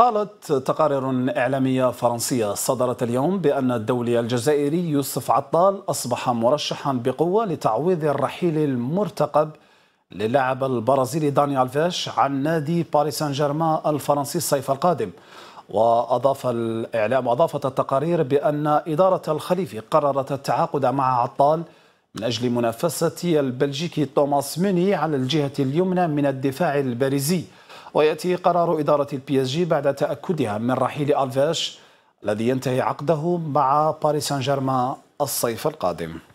قالت تقارير إعلامية فرنسية صدرت اليوم بأن الدولي الجزائري يوسف عطال أصبح مرشحا بقوة لتعويض الرحيل المرتقب للاعب البرازيلي داني ألفيش عن نادي باريس سان جيرمان الفرنسي الصيف القادم وأضاف الإعلام أضافت التقارير بأن إدارة الخليفي قررت التعاقد مع عطال من أجل منافسة البلجيكي توماس ميني على الجهة اليمنى من الدفاع الباريزي ويأتي قرار إدارة البي اس جي بعد تأكدها من رحيل الفيش الذي ينتهي عقده مع باريس سان جيرمان الصيف القادم